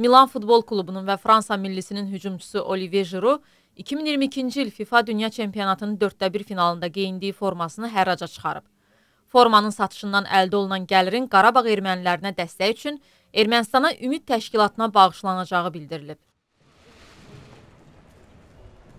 Milan Futbol Klubunun və Fransa millisinin hücumçusu Olivier Giroud 2022-ci il FIFA Dünya Çempionatının 4də 1 finalında geyindiyi formasını hərraca çıxarıb. Formanın satışından əldə olunan gəlirin Qarabağ ermənilərinə dəstək üçün Ermənistana Ümid Təşkilatına bağışlanacağı bildirilib.